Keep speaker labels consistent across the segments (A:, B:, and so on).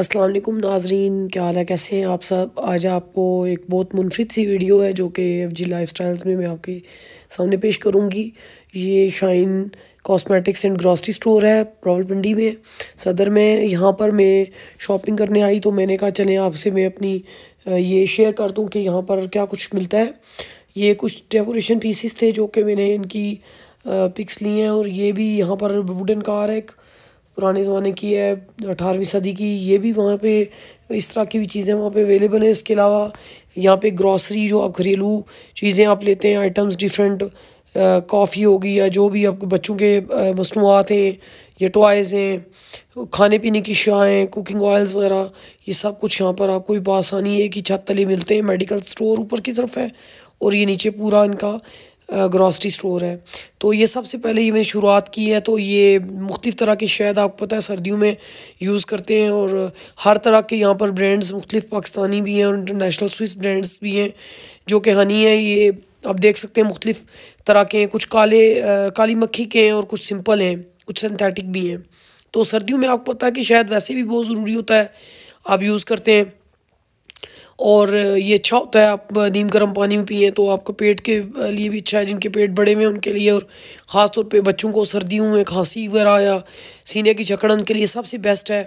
A: असलम नाजरीन क्या हाल है कैसे हैं आप सब आज आपको एक बहुत मुनफरद सी वीडियो है जो कि एफ जी लाइफ स्टाइल्स में मैं आपके सामने पेश करूँगी ये Shine cosmetics and grocery store है रावलपिंडी में सदर में यहाँ पर मैं शॉपिंग करने आई तो मैंने कहा चलें आपसे मैं अपनी ये शेयर कर दूँ कि यहाँ पर क्या कुछ मिलता है ये कुछ डेकोरेशन पीसीस थे जो कि मैंने इनकी पिक्स ली हैं और ये भी यहाँ पर वुडन कार है एक पुराने ज़माने की है अठारहवीं सदी की ये भी वहाँ पे इस तरह की भी चीज़ें वहाँ पे अवेलेबल हैं इसके अलावा यहाँ पे ग्रॉसरी जो आप घरेलू चीज़ें आप लेते हैं आइटम्स डिफरेंट कॉफ़ी होगी या जो भी आपके बच्चों के मसनूआत हैं या टॉयज़ हैं खाने पीने की शाएँ कुकिंग ऑयल्स वगैरह ये सब कुछ यहाँ पर आपको भी बासानी है कि छत तले मिलते हैं मेडिकल स्टोर ऊपर की तरफ है और ये नीचे पूरा इनका ग्रॉसरी स्टोर है तो ये सबसे पहले ये मैंने शुरुआत की है तो ये मुख्त तरह के शायद आपको पता है सर्दियों में यूज़ करते हैं और हर तरह के यहाँ पर ब्रांड्स मुख्तलिफ पाकिस्तानी भी हैं और इंटरनेशनल स्विस ब्रांड्स भी हैं जो कि हनी है ये आप देख सकते हैं मुख्तलिफ तरह के हैं कुछ काले आ, काली मक्खी के हैं और कुछ सिंपल हैं कुछ सिंथेटिक भी हैं तो सर्दियों में आपको पता है कि शायद वैसे भी बहुत ज़रूरी होता है आप यूज़ करते हैं और ये अच्छा होता है आप नीम गर्म पानी में पिए तो आपको पेट के लिए भी अच्छा है जिनके पेट बड़े हैं उनके लिए और ख़ास तौर पे बच्चों को सर्दियों में खांसी वगैरह या सीने की जकड़न के लिए सबसे बेस्ट है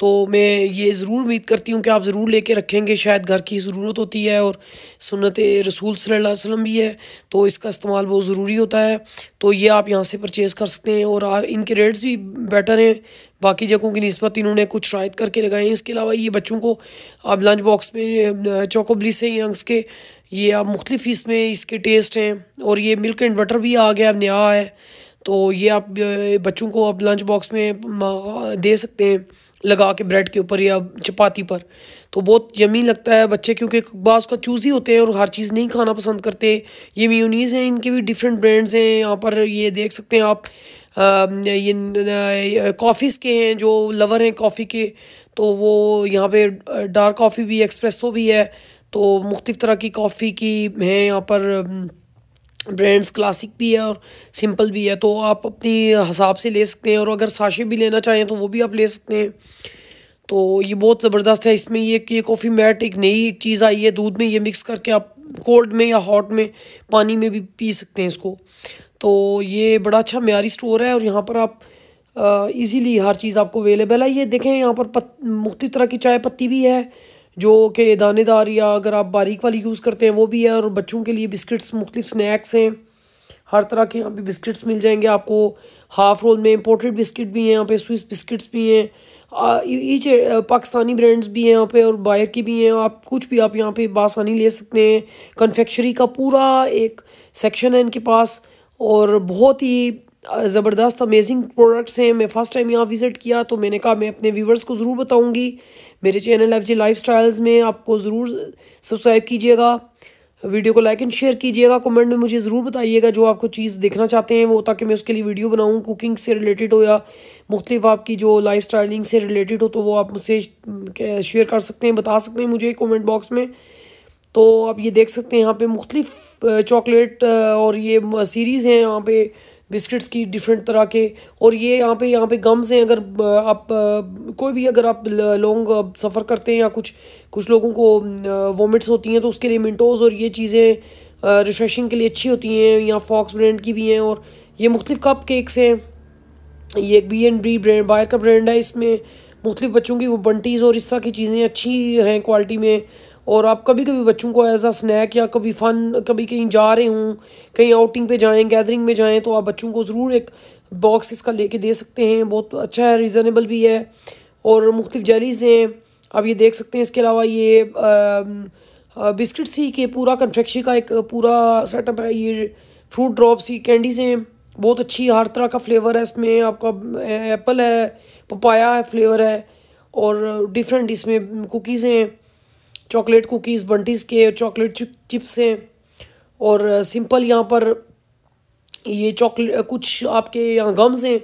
A: तो मैं ये ज़रूर उम्मीद करती हूँ कि आप ज़रूर लेके रखेंगे शायद घर की ज़रूरत होती है और सुनत रसूल सल्लल्लाहु अलैहि वसल्लम भी है तो इसका इस्तेमाल बहुत ज़रूरी होता है तो ये आप यहाँ से परचेज़ कर सकते हैं और इनके रेट्स भी बेटर हैं बाकी जगहों की नस्बत इन्होंने कुछ रायत करके लगाए हैं इसके अलावा ये बच्चों को आप लंच बॉक्स में चौकोबली से यंग्स के ये आप मुख्तफ इसमें इसके टेस्ट हैं और ये मिल्क एंड बटर भी आ गया अब नया है तो ये आप बच्चों को आप लंच बॉक्स में दे सकते हैं लगा के ब्रेड के ऊपर या चपाती पर तो बहुत यमी लगता है बच्चे क्योंकि बास का ही होते हैं और हर चीज़ नहीं खाना पसंद करते ये म्यूनीस हैं इनके भी डिफरेंट ब्रांड्स हैं यहाँ पर ये देख सकते हैं आप आ, ये कॉफ़ीज़ के हैं जो लवर हैं कॉफ़ी के तो वो यहाँ पे डार्क कॉफ़ी भी एक्सप्रेसो भी है तो मुख्तफ तरह की कॉफ़ी की हैं यहाँ पर ब्रांड्स क्लासिक भी है और सिंपल भी है तो आप अपनी हिसाब से ले सकते हैं और अगर साशे भी लेना चाहें तो वो भी आप ले सकते हैं तो ये बहुत ज़बरदस्त है इसमें ये कि कॉफ़ी मैट एक नई चीज़ आई है दूध में ये मिक्स करके आप कोल्ड में या हॉट में पानी में भी पी सकते हैं इसको तो ये बड़ा अच्छा म्यारी स्टोर है और यहाँ पर आप ईज़िली हर चीज़ आपको अवेलेबल है ये देखें यहाँ पर पत मुख्त तरह की चाय पत्ती भी है जो कि दानेदार या अगर आप बारीक वाली यूज़ करते हैं वो भी है और बच्चों के लिए बिस्किट्स मुख्तु स्नैक्स हैं हर तरह के यहाँ पे बिस्किट्स मिल जाएंगे आपको हाफ़ रोल में इम्पोर्टेड बिस्किट भी हैं यहाँ पे स्विस बिस्किट्स भी हैं ईच पाकिस्तानी ब्रांड्स भी हैं यहाँ पे और बायर की भी हैं आप कुछ भी आप यहाँ पे बासानी ले सकते हैं कन्फेक्शरी का पूरा एक सेक्शन है इनके पास और बहुत ही ज़बरदस्त अमेजिंग प्रोडक्ट्स हैं मैं फ़र्स्ट टाइम यहाँ विज़िट किया तो मैंने कहा मैं अपने व्यूवर्स को ज़रूर बताऊँगी मेरे चैनल एफ जी लाइफ में आपको ज़रूर सब्सक्राइब कीजिएगा वीडियो को लाइक एंड शेयर कीजिएगा कमेंट में मुझे ज़रूर बताइएगा जो आपको चीज़ देखना चाहते हैं वो ताकि मैं उसके लिए वीडियो बनाऊँ कुकिंग से रिलेटेड हो या मुख्तलिफ आपकी जो लाइफ स्टाइलिंग से रिलेटेड हो तो वो आप मुझसे शेयर कर सकते हैं बता सकते हैं मुझे कमेंट बॉक्स में तो आप ये देख सकते हैं यहाँ पे मुख्तलिफ चॉकलेट और ये सीरीज़ हैं यहाँ पे बिस्किट्स की डिफरेंट तरह के और ये यहाँ पे यहाँ पे गम्स हैं अगर आप कोई भी अगर आप लॉन्ग सफ़र करते हैं या कुछ कुछ लोगों को वोमिट्स होती हैं तो उसके लिए मिनटोज और ये चीज़ें रिफ़्रेशिंग के लिए अच्छी होती हैं या फॉक्स ब्रांड की भी हैं और ये मुख्तलिफ़ कप केक्स हैं ये एक B and B brand buyer का ब्रांड है इसमें मुख्तु बच्चों की वो बंटीज़ और इस तरह की चीज़ें अच्छी हैं क्वालिटी में और आप कभी कभी बच्चों को एज आ स्नैक या कभी फ़न कभी कहीं जा रहे हों कहीं आउटिंग पे जाएं गैदरिंग में जाएं तो आप बच्चों को ज़रूर एक बॉक्स इसका लेके दे सकते हैं बहुत अच्छा है रीज़नेबल भी है और मुख्तफ जेलीज़ हैं आप ये देख सकते हैं इसके अलावा ये बिस्किट सी के पूरा कन्फेक्शी का एक पूरा सेटअप है ये फ्रूट ड्रॉप्स ही कैंडीज़ हैं बहुत अच्छी हर तरह का फ्लेवर है इसमें आपका एप्पल है पपाया है फ्लेवर है और डिफरेंट इसमें कुकीज़ हैं चॉकलेट कुकीज़ बंटीज़ के चॉकलेट चिप्स हैं और सिंपल यहाँ पर ये चॉकलेट कुछ आपके यहाँ गम्स हैं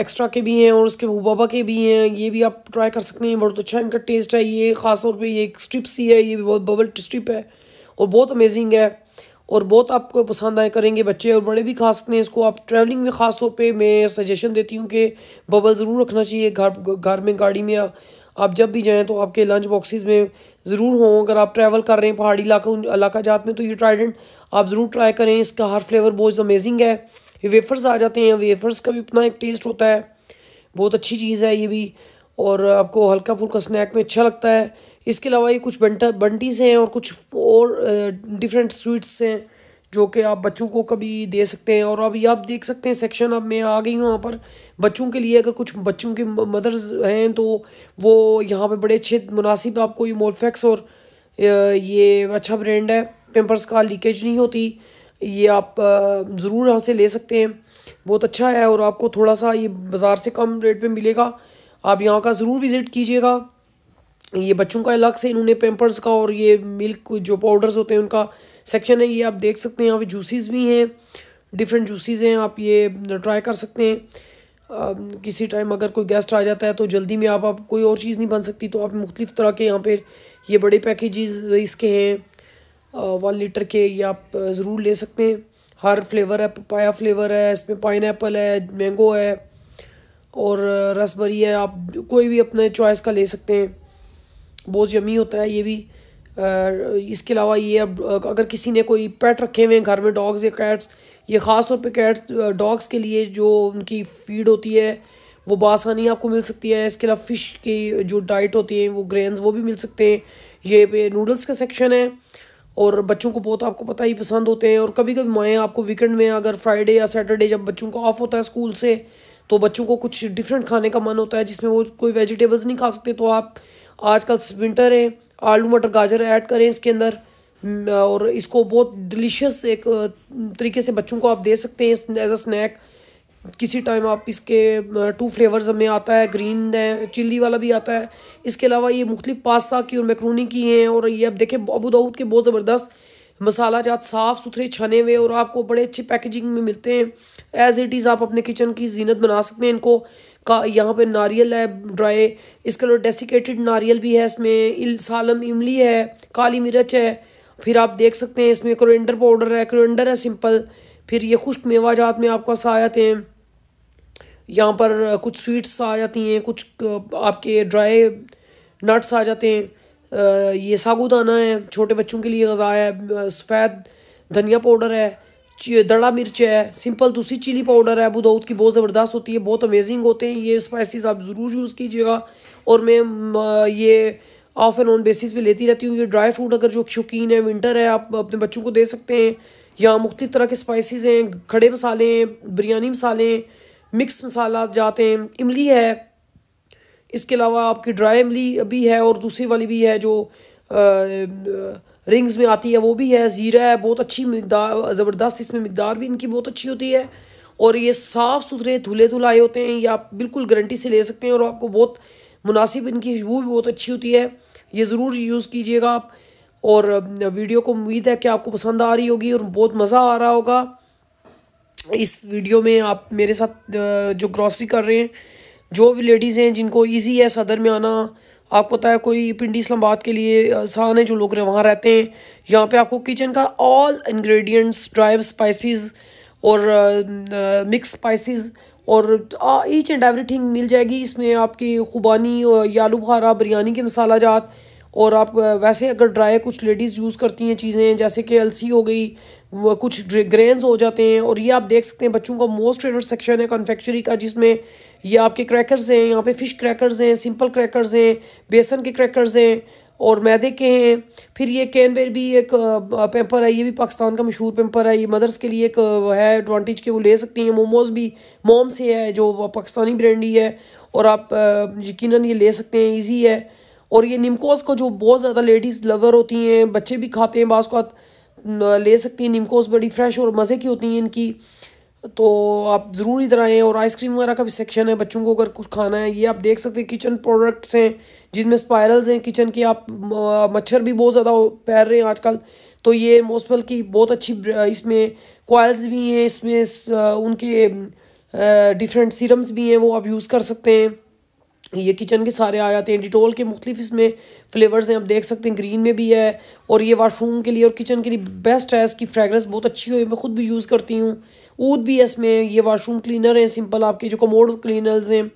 A: एक्स्ट्रा के भी हैं और उसके हुबाबा के भी हैं ये भी आप ट्राई कर सकते हैं बहुत अच्छा इनका टेस्ट है ये ख़ास तौर पर ये एक स्ट्रिप सी है ये भी बहुत बबल स्ट्रिप है और बहुत अमेजिंग है और बहुत आपको पसंद आए करेंगे बच्चे और बड़े भी खा सकते हैं इसको आप ट्रैवलिंग में ख़ास तौर पर मैं सजेशन देती हूँ कि बबल ज़रूर रखना चाहिए घर घर में गाड़ी में आप जब भी जाएँ तो आपके लंच बॉक्सेस में ज़रूर हों अगर आप ट्रैवल कर रहे हैं पहाड़ी इलाका इलाका जात में तो ये ट्राइडेंट आप ज़रूर ट्राई करें इसका हर फ्लेवर बहुत अमेजिंग है ये वेफर्स आ जाते हैं वेफर्स का भी अपना एक टेस्ट होता है बहुत अच्छी चीज़ है ये भी और आपको हल्का फुल्का स्नैक में अच्छा लगता है इसके अलावा ये कुछ बंटा बंटीज हैं और कुछ और डिफरेंट स्वीट्स हैं जो कि आप बच्चों को कभी दे सकते हैं और अभी आप देख सकते हैं सेक्शन अब मैं आ गई हूँ वहाँ पर बच्चों के लिए अगर कुछ बच्चों के मदर्स हैं तो वो यहाँ पे बड़े अच्छे मुनासिब आपको ये मोलफेक्स और ये अच्छा ब्रांड है पेम्पर्स का लीकेज नहीं होती ये आप ज़रूर यहाँ से ले सकते हैं बहुत अच्छा है और आपको थोड़ा सा ये बाज़ार से कम रेट पर मिलेगा आप यहाँ का ज़रूर विज़िट कीजिएगा ये बच्चों का अलग से इन्होंने पेम्पर्स का और ये मिल्क जो पाउडर्स होते हैं उनका सेक्शन है ये आप देख सकते हैं यहाँ पे जूसीज भी हैं डिफरेंट जूसीज़ हैं आप ये ट्राई कर सकते हैं आ, किसी टाइम अगर कोई गेस्ट आ जाता है तो जल्दी में आप, आप कोई और चीज़ नहीं बन सकती तो आप मुख्तलिफ़ तरह के यहाँ पर ये बड़े पैकेजेस इसके हैं वन लीटर के ये आप ज़रूर ले सकते हैं हर फ्लेवर है पपाया फ्लेवर है इसमें पाइन है मैंगो है और रसबरी है आप कोई भी अपने चॉइस का ले सकते हैं बहुत यमी होता है ये भी इसके अलावा ये अब अगर किसी ने कोई पेट रखे हुए हैं घर में डॉग्स या कैट्स ये ख़ास तौर पे कैट्स डॉग्स के लिए जो उनकी फीड होती है वो बासानी आपको मिल सकती है इसके अलावा फ़िश की जो डाइट होती है वो ग्रेन्स वो भी मिल सकते हैं ये पे नूडल्स का सेक्शन है और बच्चों को बहुत आपको पता ही पसंद होते हैं और कभी कभी माएँ आपको वीकेंड में अगर फ्राइडे या सैटरडे जब बच्चों को ऑफ होता है स्कूल से तो बच्चों को कुछ डिफरेंट खाने का मन होता है जिसमें वो कोई वेजिटेबल्स नहीं खा सकते तो आप आजकल विंटर है आलू मटर गाजर ऐड करें इसके अंदर और इसको बहुत डिलीशियस एक तरीके से बच्चों को आप दे सकते हैं एज अ स्नैक किसी टाइम आप इसके टू फ्लेवर्स में आता है ग्रीन है चिल्ली वाला भी आता है इसके अलावा ये मुख्तलिफ पास्ता की और मैक्रोनी की हैं और ये आप देखें अबू दाऊद के बहुत ज़बरदस्त मसाला जात साफ़ सुथरे छने हुए और आपको बड़े अच्छे पैकेजिंग में मिलते हैं एज़ इट इज़ आप अपने किचन की जीनत बना सकते हैं इनको का यहाँ पे नारियल है ड्राई इसके अलावा डेसिकेटेड नारियल भी है इसमें इल सालम इमली है काली मिर्च है फिर आप देख सकते हैं इसमें क्रोएंडर पाउडर है क्रोएंडर है सिंपल फिर ये खुश्क मेवा जात में आपको आ जाते हैं यहाँ पर कुछ स्वीट्स आ जाती हैं कुछ आपके ड्राई नट्स आ जाते हैं ये सागुदाना है छोटे बच्चों के लिए गज़ा है सफ़ेद धनिया पाउडर है दड़ा मिर्च है सिंपल दूसरी चिली पाउडर है अबू दाऊद की बहुत ज़बरदस्त होती है बहुत अमेजिंग होते हैं ये स्पाइसिस आप ज़रूर यूज़ कीजिएगा और मैं ये ऑफ एंड ऑन बेसिस पे लेती रहती हूँ ये ड्राई फ्रूट अगर जो शौकीन है विंटर है आप अपने बच्चों को दे सकते हैं या मुख्तु तरह के स्पाइसिस हैं खड़े मसाले हैं बिरयानी मसाले हैं मिक्स मसाला जाते हैं इमली है इसके अलावा आपकी ड्राई इमली भी है और दूसरी वाली भी है जो आ, आ, रिंग्स में आती है वो भी है ज़ीरा है बहुत अच्छी मकदार ज़बरदस्त इसमें मकदार भी इनकी बहुत अच्छी होती है और ये साफ़ सुथरे धुले धुलाए होते हैं ये आप बिल्कुल गारंटी से ले सकते हैं और आपको बहुत मुनासिब इनकी खुशबू भी बहुत अच्छी होती है ये ज़रूर यूज़ कीजिएगा आप और वीडियो को उम्मीद है कि आपको पसंद आ रही होगी और बहुत मज़ा आ रहा होगा इस वीडियो में आप मेरे साथ जो ग्रॉसरी कर रहे हैं जो भी लेडीज़ हैं जिनको ईजी है सदर में आना आपको पता है कोई पिंडी इस्लामाबाद के लिए आसान है जो लोग वहाँ रहते हैं यहाँ पे आपको किचन का ऑल इंग्रेडिएंट्स ड्राई स्पाइसेस और मिक्स स्पाइसेस और ईच एंड एवरीथिंग मिल जाएगी इसमें आपकी खुबानी और आलू बुखारा बिरयानी के मसाला जात और आप वैसे अगर ड्राई कुछ लेडीज़ यूज़ करती हैं चीज़ें जैसे कि अलसी हो गई कुछ ग्रेन्स हो जाते हैं और ये आप देख सकते हैं बच्चों का मोस्ट फेवरेट सेक्शन है कन्फेक्चरी का जिसमें ये आपके क्रैकर्स हैं यहाँ पे फ़िश क्रैकर्स हैं सिंपल क्रैकर्स हैं बेसन के क्रैकर्स हैं और मैदे के हैं फिर ये कैनबेर भी एक पेपर है ये भी पाकिस्तान का मशहूर पेपर है ये मदर्स के लिए एक है एडवांटेज के वो ले सकती हैं मोमोज भी मोम से है जो पाकिस्तानी ब्रांड ही है और आप यकीनन ये ले सकते हैं ईजी है और ये निमकोस को जो बहुत ज़्यादा लेडीज़ लवर होती हैं बच्चे भी खाते हैं बास को ले सकती हैं निमकोस बड़ी फ्रेश और मज़े की होती हैं इनकी तो आप ज़रूर इधर आएँ और आइसक्रीम वगैरह का भी सेक्शन है बच्चों को अगर कुछ खाना है ये आप देख सकते हैं किचन प्रोडक्ट्स हैं जिनमें स्पायरल्स हैं किचन के आप मच्छर भी बहुत ज़्यादा पैर रहे हैं आजकल तो ये मोसफल की बहुत अच्छी इसमें कॉयल्स भी हैं इसमें उनके डिफरेंट सीरम्स भी हैं वो आप यूज़ कर सकते हैं ये किचन के सारे आ जाते हैं डिटोल के मुख्तफ इसमें फ्लेवर्स हैं आप देख सकते हैं ग्रीन में भी है और ये वाशरूम के लिए और किचन के लिए बेस्ट है इसकी फ्रेगरेंस बहुत अच्छी हुई मैं खुद भी यूज़ करती हूँ ऊद भी है इसमें ये वाशरूम क्लीनर हैं सिंपल आपके जो कमोड क्लीनर्स हैं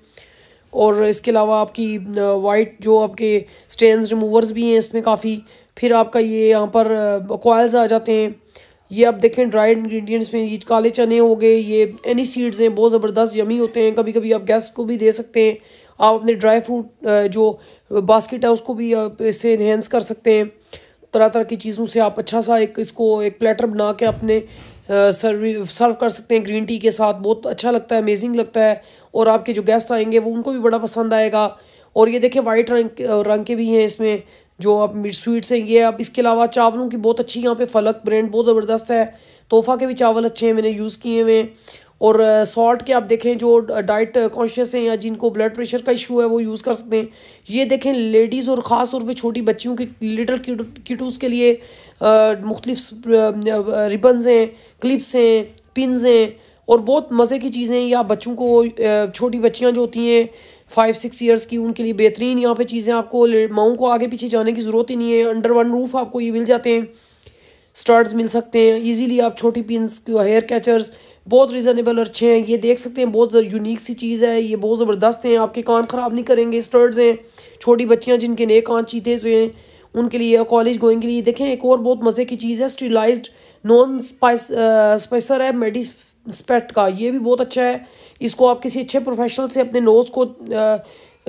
A: और इसके अलावा आपकी वाइट जो आपके स्टेन रिमूवर्स भी हैं इसमें काफ़ी फिर आपका ये यहाँ पर कोयल्स आ जाते हैं ये आप देखें ड्राई इंग्रेडिएंट्स में ये काले चने हो गए ये एनी सीड्स हैं बहुत ज़बरदस्त यमी होते हैं कभी कभी आप गेस्ट को भी दे सकते हैं आप अपने ड्राई फ्रूट जो बास्केट है उसको भी इससे इन्हेंस कर सकते हैं तरह तरह की चीज़ों से आप अच्छा सा एक इसको एक प्लेटर बना के अपने सर्व सर्व कर सकते हैं ग्रीन टी के साथ बहुत अच्छा लगता है अमेजिंग लगता है और आपके जो गेस्ट आएंगे वो उनको भी बड़ा पसंद आएगा और ये देखें वाइट रंग रंग के भी हैं इसमें जो आप स्वीट्स हैं ये अब इसके अलावा चावलों की बहुत अच्छी यहाँ पे फलक ब्रांड बहुत ज़बरदस्त है तोहफा के भी चावल अच्छे हैं मैंने यूज़ किए हुए और सॉल्ट के आप देखें जो डाइट कॉन्शियस हैं या जिनको ब्लड प्रेशर का इशू है वो यूज़ कर सकते हैं ये देखें लेडीज़ और ख़ास तौर पर छोटी बच्चियों के लिटल किटूज़ के लिए मुख्तलिफ रिबन्स हैं क्लिप्स हैं पिनस हैं और बहुत मज़े की चीज़ें या बच्चों को छोटी बच्चियाँ जो होती हैं फाइव सिक्स ईयर्स की उनके लिए बेहतरीन यहाँ पे चीज़ें आपको माओ को आगे पीछे जाने की ज़रूरत ही नहीं है अंडर वन रूफ आपको ये मिल जाते हैं स्टार्ट मिल सकते हैं इजीली आप छोटी पिन हेयर कैचर्स बहुत रिजनेबल और अच्छे हैं ये देख सकते हैं बहुत यूनिक सी चीज़ है ये बहुत ज़बरदस्त हैं आपके कान ख़राब नहीं करेंगे स्टर्ड्स हैं छोटी बच्चियाँ जिनके नए कान चीते हुए हैं उनके लिए कॉलेज गोइंग के लिए देखें एक और बहुत मज़े की चीज़ है स्टीलाइज नॉन स्पाइस स्पाइसर है मेडिस स्पेट का ये भी बहुत अच्छा है इसको आप किसी अच्छे प्रोफेशनल से अपने नोज़ को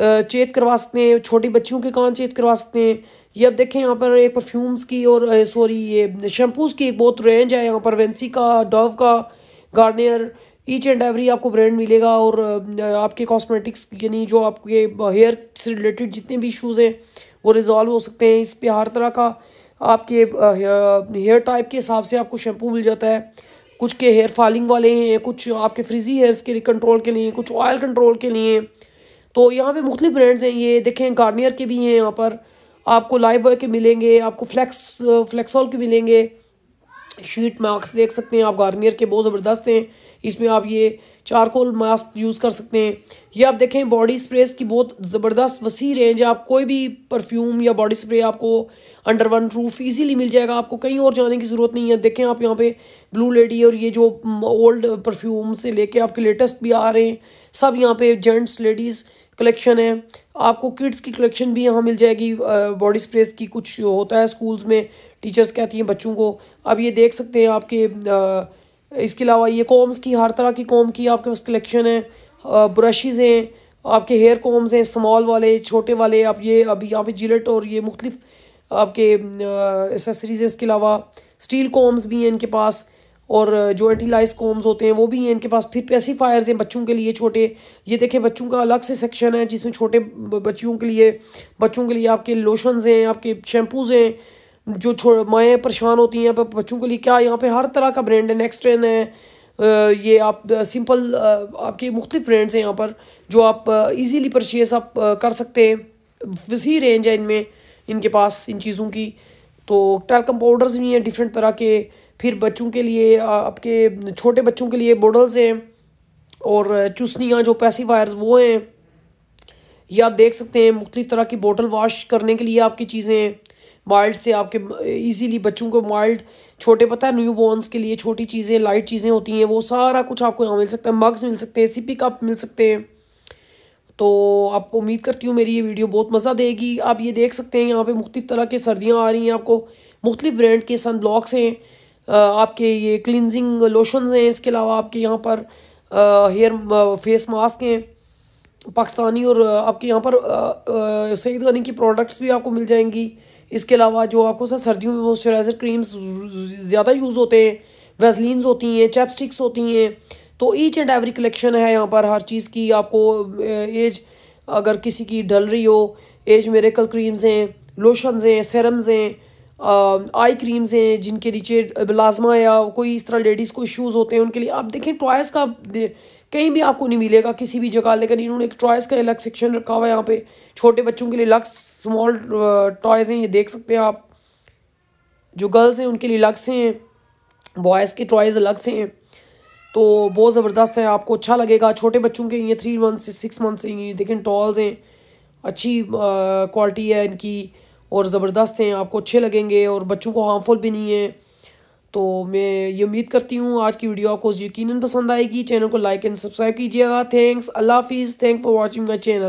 A: चेत करवा सकते हैं छोटी बच्चियों के कान चेत करवा सकते हैं ये अब देखें यहाँ पर एक परफ्यूम्स की और सॉरी ये शैम्पूज़ की एक बहुत रेंज है यहाँ पर वेंसी का डव का गार्नियर ईच एंड एवरी आपको ब्रांड मिलेगा और आपके कॉस्मेटिक्स यानी जो आपके हेयर से रिलेटेड जितने भी इश्यूज़ हैं वो रिजॉल्व हो सकते हैं इस पर हर तरह का आपके हेयर टाइप के हिसाब से आपको शैम्पू मिल जाता है कुछ के हेयर फॉलिंग वाले हैं कुछ आपके फ्रिजी हेयर्स के लिए कंट्रोल के लिए कुछ ऑयल कंट्रोल के लिए तो यहाँ पे मुख्तलि ब्रांड्स हैं ये देखें गार्नियर के भी हैं यहाँ पर आपको लाइव के मिलेंगे आपको फ्लैक्स फ्लैक्सॉल के मिलेंगे शीट मास्क देख सकते हैं आप गार्नियर के बहुत ज़बरदस्त हैं इसमें आप ये चारकोल मास्क यूज़ कर सकते हैं ये आप देखें बॉडी स्प्रेस की बहुत ज़बरदस्त वसी रेंज आप कोई भी परफ्यूम या बॉडी स्प्रे आपको अंडर वन रूफ इजीली मिल जाएगा आपको कहीं और जाने की ज़रूरत नहीं है देखें आप यहाँ पे ब्लू लेडी और ये जो ओल्ड परफ्यूम से लेके आपके लेटेस्ट भी आ रहे हैं सब यहाँ पे जेंट्स लेडीज़ कलेक्शन है आपको किड्स की कलेक्शन भी यहाँ मिल जाएगी बॉडी स्प्रेस की कुछ होता है स्कूल्स में टीचर्स कहती हैं बच्चों को आप ये देख सकते हैं आपके इसके अलावा ये कॉम्स की हर तरह की कॉम की आपके पास कलेक्शन है ब्रशेज़ हैं आपके हेयर कॉम्स हैं स्मॉल वाले छोटे वाले आप ये अभी यहाँ पे जिलेट और ये मुख्तलिफ आपके एसेसरीज़ हैं इसके अलावा स्टील कॉम्स भी हैं इनके पास और जो एटीलाइज कॉम्स होते हैं वो भी हैं इनके पास फिर पेसीफायर्स हैं बच्चों के लिए छोटे ये देखें बच्चों का अलग से सेक्शन है जिसमें छोटे बच्चियों के लिए बच्चों के लिए आपके लोशंस हैं आपके शैम्पूज़ हैं जो छो माएँ परेशान होती हैं बच्चों के लिए क्या यहाँ पे हर तरह का ब्रांड है नेक्स्ट्रेन है ये आप सिंपल आपके मुख्तलिफ ब्रांड्स हैं यहाँ पर जो आप इजीली परचेस आप कर सकते हैं वसी रेंज है इनमें इनके पास इन चीज़ों की तो टैलकम पाउडर्स भी हैं डिफरेंट तरह के फिर बच्चों के लिए आपके छोटे बच्चों के लिए बोडल्स हैं और चूसनियाँ जो पैसीवायर्स वो हैं ये आप देख सकते हैं मुख्तु तरह की बोटल वाश करने के लिए आपकी चीज़ें माइल्ड से आपके इजीली बच्चों को माइल्ड छोटे पता है न्यू बॉर्नस के लिए छोटी चीज़ें लाइट चीज़ें होती हैं वो सारा कुछ आपको यहाँ मिल सकता है मग्स मिल सकते हैं सिपी कप मिल सकते हैं तो आप उम्मीद करती हूँ मेरी ये वीडियो बहुत मज़ा देगी आप ये देख सकते हैं यहाँ पे मुख्तलिफ तरह के सर्दियाँ आ रही हैं आपको मुख्तलिफ ब्रांड के सन ब्लॉक्स हैं आपके ये क्लिनजिंग लोशनज़ हैं इसके अलावा आपके यहाँ पर हेयर फेस मास्क हैं पाकिस्तानी और आपके यहाँ पर सईद गनी की प्रोडक्ट्स भी आपको मिल जाएंगी इसके अलावा जो आपको सर सर्दियों में मॉइस्चराइज़र क्रीम्स ज़्यादा यूज़ होते हैं वेजलिन होती हैं चैपस्टिक्स होती हैं तो ईच एंड एवरी कलेक्शन है यहाँ पर हर चीज़ की आपको एज अगर किसी की डल रही हो एज मेरेकल क्रीम्स हैं लोशनज़ हैं सेरम्स हैं आई क्रीम्स हैं जिनके नीचे प्लाज्मा या कोई इस तरह लेडीज़ को इश्यूज़ होते हैं उनके लिए आप देखें टॉयस का कहीं भी आपको नहीं मिलेगा किसी भी जगह लेकिन इन्होंने एक टॉयस का अलग सेक्शन रखा हुआ है यहाँ पे छोटे बच्चों के लिए अलग स्मॉल टॉयज़ हैं ये देख सकते हैं आप जो गर्ल्स हैं उनके लिए अलग से हैं बॉयज़ के टॉयज़ अलग से हैं तो बहुत ज़बरदस्त है आपको अच्छा लगेगा छोटे बच्चों के ये थ्री मंथ से सिक्स मंथ से ये देखें टॉल्स हैं अच्छी क्वालिटी है इनकी और ज़बरदस्त हैं आपको अच्छे लगेंगे और बच्चों को हार्मफुल भी नहीं है तो मैं ये उम्मीद करती हूँ आज की वीडियो आपको यकीन पसंद आएगी चैनल को लाइक एंड सब्सक्राइब कीजिएगा थैंक्स अल्लाह हाफिज़ thank for watching my channel